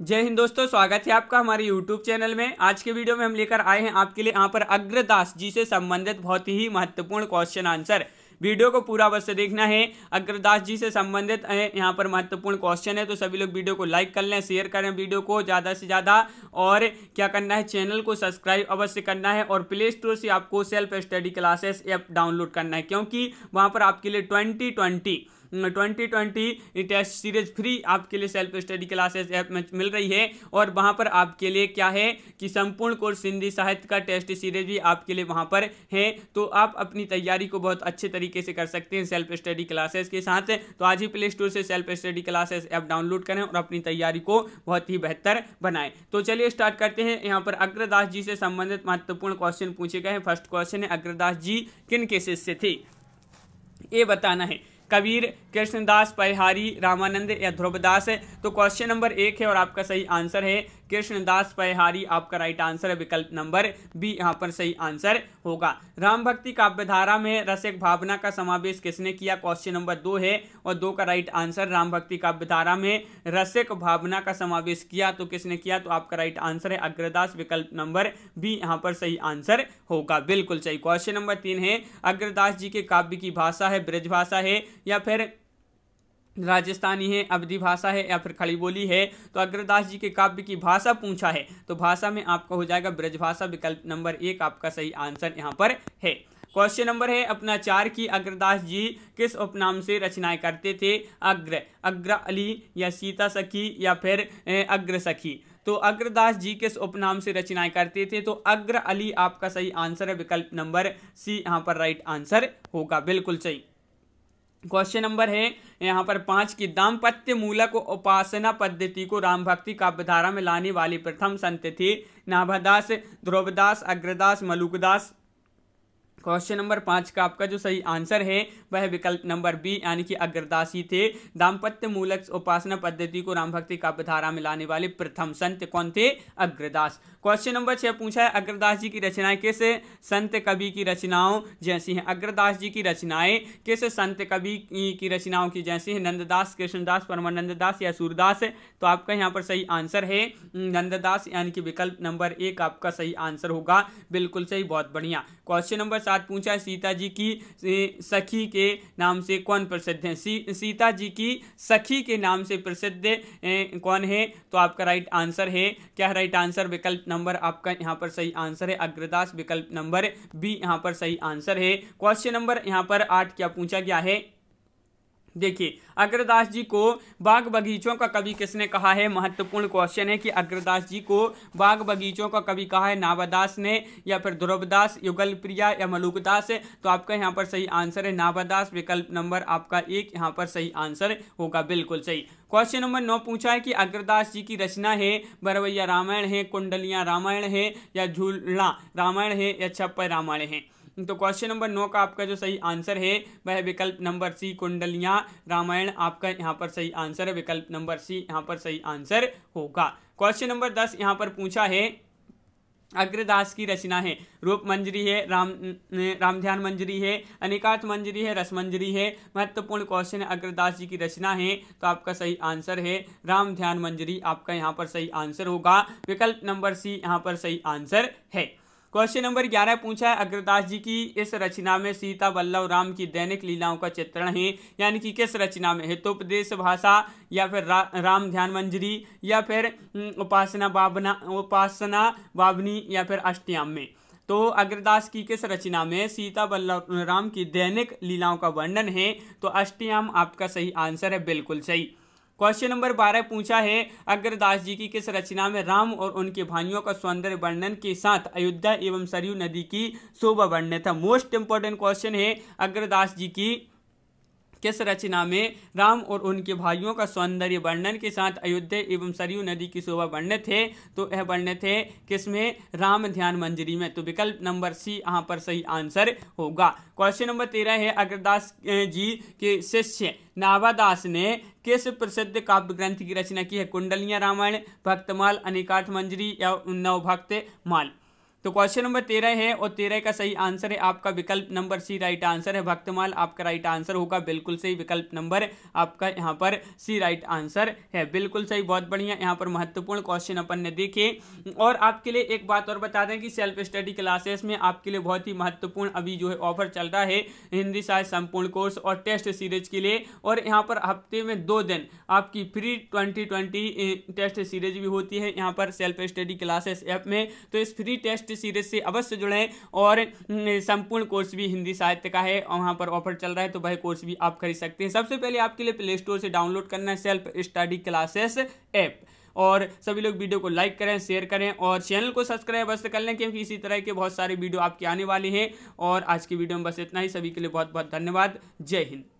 जय हिंद दोस्तों स्वागत है आपका हमारे YouTube चैनल में आज के वीडियो में हम लेकर आए हैं आपके लिए यहाँ पर अग्रदास जी से संबंधित बहुत ही महत्वपूर्ण क्वेश्चन आंसर वीडियो को पूरा अवश्य देखना है अग्रदास जी से संबंधित है यहाँ पर महत्वपूर्ण क्वेश्चन है तो सभी लोग वीडियो को लाइक कर लें शेयर करें वीडियो को ज़्यादा से ज़्यादा और क्या करना है चैनल को सब्सक्राइब अवश्य करना है और प्ले स्टोर से आपको self study classes app download करना है क्योंकि वहाँ पर आपके लिए twenty twenty twenty twenty test series free आपके लिए सेल्फ स्टडी क्लासेस ऐप में मिल रही है और वहाँ पर आपके लिए क्या है कि संपूर्ण कोर्स हिंदी साहित्य का टेस्ट सीरीज भी आपके लिए वहाँ पर है तो आप अपनी तैयारी को बहुत अच्छे तरीके से कर सकते हैं सेल्फ स्टडी क्लासेस के साथ तो आज ही प्ले स्टोर से self study classes app download करें और अपनी तैयारी को बहुत ही बेहतर बनाएं तो चलिए स्टार्ट करते हैं यहाँ पर अग्रदास जी से संबंधित महत्वपूर्ण क्वेश्चन पूछे गए हैं फर्स्ट क्वेश्चन है अग्रदास जी किन केसेस से थे ये बताना है कबीर कृष्णदास परिहारी रामानंद या ध्रुवदास तो क्वेश्चन नंबर एक है और आपका सही आंसर है कृष्णदास पहारी आपका राइट आंसर है विकल्प नंबर बी यहाँ पर सही आंसर होगा राम भक्ति काव्यधारा में रसिक भावना का समावेश किसने किया क्वेश्चन नंबर दो है और दो का राइट आंसर राम भक्ति काव्यधारा में रसिक भावना का समावेश किया तो किसने किया तो आपका राइट आंसर है अग्रदास विकल्प नंबर बी यहाँ पर सही आंसर होगा बिल्कुल सही क्वेश्चन नंबर तीन है अग्रदास जी के काव्य की भाषा है ब्रज भाषा है या फिर राजस्थानी है अवधि भाषा है या फिर खड़ी बोली है तो अग्रदास जी के काव्य की भाषा पूछा है तो भाषा में आपका हो जाएगा ब्रजभाषा विकल्प नंबर एक आपका सही आंसर यहाँ पर है क्वेश्चन नंबर है अपना चार की अग्रदास जी किस उपनाम से रचनाएं करते थे अग्र अग्र अली या सीता सखी या फिर अग्र सखी तो अग्रदास जी किस उपनाम से रचनाएं करते थे तो अग्र अली आपका सही आंसर है विकल्प नंबर सी यहाँ पर राइट आंसर होगा बिल्कुल सही क्वेश्चन नंबर है यहाँ पर पांच की दाम्पत्य मूलक उपासना पद्धति को राम भक्ति काव्यधारा में लाने वाली प्रथम संत थी नाभादास ध्रुवदास अग्रदास मलुकदास क्वेश्चन नंबर पांच का आपका जो सही आंसर है वह विकल्प नंबर बी यानी कि अग्रदासी थे दाम्पत्य मूलक उपासना पद्धति को राम भक्ति धारा में लाने वाले प्रथम संत कौन थे अग्रदास क्वेश्चन नंबर छह पूछा है अग्रदास जी की रचनाएं किस संत कवि की रचनाओं जैसी हैं अग्रदास जी की रचनाएं किस संत कवि की रचनाओं की जैसी हैं नंददास कृष्णदास परमानंद दास या सूरदास तो आपका यहाँ पर सही आंसर है नंददास यानी कि विकल्प नंबर एक आपका सही आंसर होगा बिल्कुल सही बहुत बढ़िया क्वेश्चन नंबर सात बाद पूछा सीता जी की सखी के नाम से कौन प्रसिद्ध है सी, सीता जी की सखी के नाम से प्रसिद्ध कौन है तो आपका राइट आंसर है क्या राइट आंसर विकल्प नंबर आपका यहाँ पर सही आंसर है अग्रदास विकल्प नंबर बी यहाँ पर सही आंसर है क्वेश्चन नंबर यहाँ पर आठ क्या पूछा गया है देखिए अग्रदास जी को बाग बगीचों का कवि किसने कहा है महत्वपूर्ण क्वेश्चन है कि अग्रदास जी को बाग बगीचों का कवि कहा है नावादास ने या फिर ध्रुवदास युगल प्रिया या मलुकदास तो आपका यहाँ पर सही आंसर है नावादास विकल्प नंबर आपका एक यहाँ पर सही आंसर होगा बिल्कुल सही क्वेश्चन नंबर नौ पूछा है कि अग्रदास जी की रचना है बरवैया रामायण है कुंडलियाँ रामायण है या झूलना रामायण है या छप्पर रामायण है तो क्वेश्चन नंबर नौ का आपका जो सही आंसर है वह विकल्प नंबर सी कुंडलियाँ रामायण आपका यहाँ पर सही आंसर है विकल्प नंबर सी यहाँ पर सही आंसर होगा क्वेश्चन नंबर दस यहाँ पर पूछा है अग्रदास की रचना है रूप मंजरी है राम राम ध्यान मंजरी है अनिकात मंजरी है रस मंजरी है महत्वपूर्ण क्वेश्चन अग्रदास जी की रचना है तो आपका सही आंसर है राम ध्यान मंजरी आपका यहाँ पर सही आंसर होगा विकल्प नंबर सी यहाँ पर सही आंसर है क्वेश्चन नंबर ग्यारह पूछा है अग्रदास जी की इस रचना में सीता बल्लभ राम की दैनिक लीलाओं का चित्रण है यानी कि किस रचना में हितोपदेश भाषा या फिर रा, राम ध्यान मंजरी या फिर उपासना बाबना उपासना बाबनी या फिर अष्टयाम में तो अग्रदास की किस रचना में सीता बल्लभ राम की दैनिक लीलाओं का वर्णन है तो अष्टयाम आपका सही आंसर है बिल्कुल सही क्वेश्चन नंबर बारह पूछा है अग्रदास जी की किस रचना में राम और उनके भाइयों का सौंदर्य वर्णन के साथ अयोध्या एवं सरयू नदी की शोभा वर्णित है मोस्ट इंपॉर्टेंट क्वेश्चन है अग्रदास जी की किस रचना में राम और उनके भाइयों का सौंदर्य वर्णन के साथ अयोध्या एवं सरयू नदी की शोभा वर्णित है तो यह वर्णित है किसमें राम ध्यान मंजरी में तो विकल्प नंबर सी यहाँ पर सही आंसर होगा क्वेश्चन नंबर तेरह है अग्रदास जी के शिष्य नाभादास ने किस प्रसिद्ध काव्य ग्रंथ की रचना की है कुंडलिया रामायण भक्तमाल अनिकाठ मंजरी या नवभक्त माल तो क्वेश्चन नंबर तेरह है और तेरह का सही आंसर है आपका विकल्प नंबर सी राइट आंसर है भक्तमाल आपका राइट आंसर होगा बिल्कुल सही विकल्प नंबर आपका यहाँ पर सी राइट आंसर है बिल्कुल सही बहुत बढ़िया यहाँ पर महत्वपूर्ण क्वेश्चन अपन ने देखे और आपके लिए एक बात और बता दें कि सेल्फ स्टडी क्लासेस में आपके लिए बहुत ही महत्वपूर्ण अभी जो है ऑफर चल रहा है हिंदी साहित्य संपूर्ण कोर्स और टेस्ट सीरीज के लिए और यहाँ पर हफ्ते में दो दिन आपकी फ्री ट्वेंटी टेस्ट सीरीज भी होती है यहाँ पर सेल्फ स्टडी क्लासेस ऐप में तो इस फ्री टेस्ट टेस्ट सीरीज से अवश्य जुड़ें और संपूर्ण कोर्स भी हिंदी साहित्य का है और वहाँ पर ऑफर चल रहा है तो वह कोर्स भी आप खरीद सकते हैं सबसे पहले आपके लिए प्ले स्टोर से डाउनलोड करना है सेल्फ स्टडी क्लासेस ऐप और सभी लोग वीडियो को लाइक करें शेयर करें और चैनल को सब्सक्राइब अवश्य कर लें क्योंकि इसी तरह के बहुत सारे वीडियो आपके आने वाले हैं और आज की वीडियो में बस इतना ही सभी के लिए बहुत बहुत धन्यवाद जय हिंद